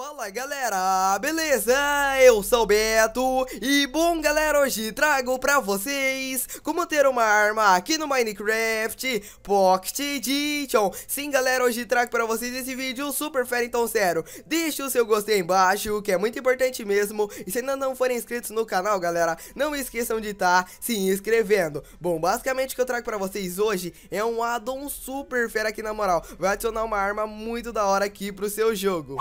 Fala galera, beleza? Eu sou o Beto e bom galera, hoje trago pra vocês como ter uma arma aqui no Minecraft Pocket Edition Sim galera, hoje trago pra vocês esse vídeo super fera, então sério, deixa o seu gostei embaixo que é muito importante mesmo E se ainda não forem inscritos no canal galera, não esqueçam de estar tá se inscrevendo Bom, basicamente o que eu trago pra vocês hoje é um addon super fera aqui na moral Vai adicionar uma arma muito da hora aqui pro seu jogo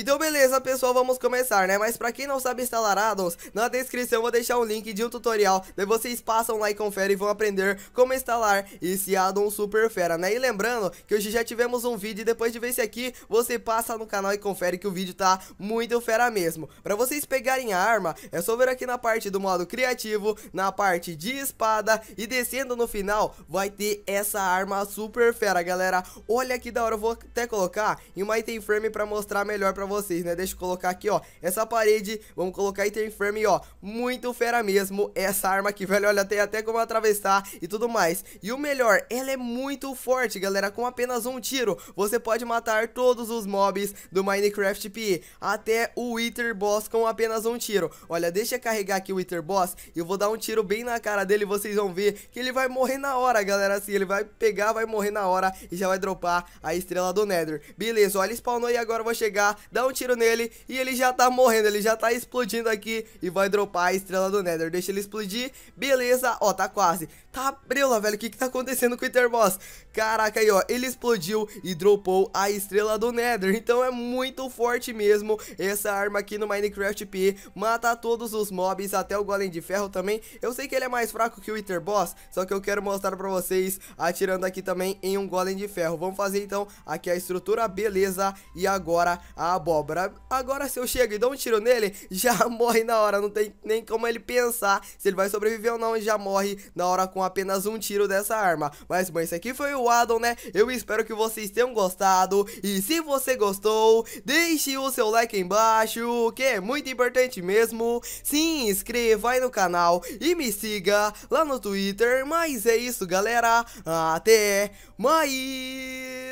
então beleza pessoal, vamos começar né, mas pra quem não sabe instalar addons, na descrição eu vou deixar um link de um tutorial, daí vocês passam lá e conferem e vão aprender como instalar esse addon super fera né, e lembrando que hoje já tivemos um vídeo e depois de ver esse aqui, você passa no canal e confere que o vídeo tá muito fera mesmo. Pra vocês pegarem a arma, é só vir aqui na parte do modo criativo, na parte de espada e descendo no final vai ter essa arma super fera galera, olha que da hora, eu vou até colocar em uma item frame pra mostrar melhor pra vocês, né? Deixa eu colocar aqui, ó, essa parede, vamos colocar item frame, ó, muito fera mesmo essa arma aqui, velho, olha, tem até como atravessar e tudo mais. E o melhor, ela é muito forte, galera, com apenas um tiro, você pode matar todos os mobs do Minecraft PE, até o Wither Boss com apenas um tiro. Olha, deixa eu carregar aqui o Wither Boss e eu vou dar um tiro bem na cara dele, vocês vão ver que ele vai morrer na hora, galera, assim, ele vai pegar, vai morrer na hora e já vai dropar a estrela do Nether. Beleza, olha, spawnou e agora eu vou chegar, dá um tiro nele e ele já tá morrendo, ele já tá explodindo aqui e vai dropar a estrela do Nether. Deixa ele explodir, beleza, ó, tá quase. Tá, brela, velho, o que que tá acontecendo com o Interboss? Caraca, aí, ó, ele explodiu e dropou a estrela do Nether, então é muito forte mesmo essa arma aqui no Minecraft P, mata todos os mobs, até o Golem de Ferro também. Eu sei que ele é mais fraco que o Interboss, só que eu quero mostrar pra vocês atirando aqui também em um Golem de Ferro. Vamos fazer então aqui a estrutura, beleza, e agora a abóbora. Agora se eu chego e dou um tiro nele, já morre na hora, não tem nem como ele pensar se ele vai sobreviver ou não, já morre na hora com apenas um tiro dessa arma. Mas, bom, esse aqui foi o Adam, né? Eu espero que vocês tenham gostado, e se você gostou, deixe o seu like embaixo, que é muito importante mesmo. Se inscreva aí no canal e me siga lá no Twitter, mas é isso, galera. Até mais!